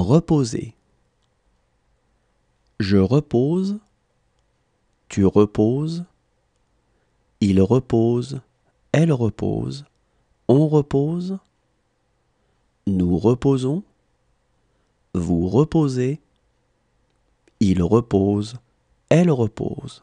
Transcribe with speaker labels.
Speaker 1: reposer. Je repose, tu reposes, il repose, elle repose, on repose, nous reposons, vous reposez, il repose, elle repose.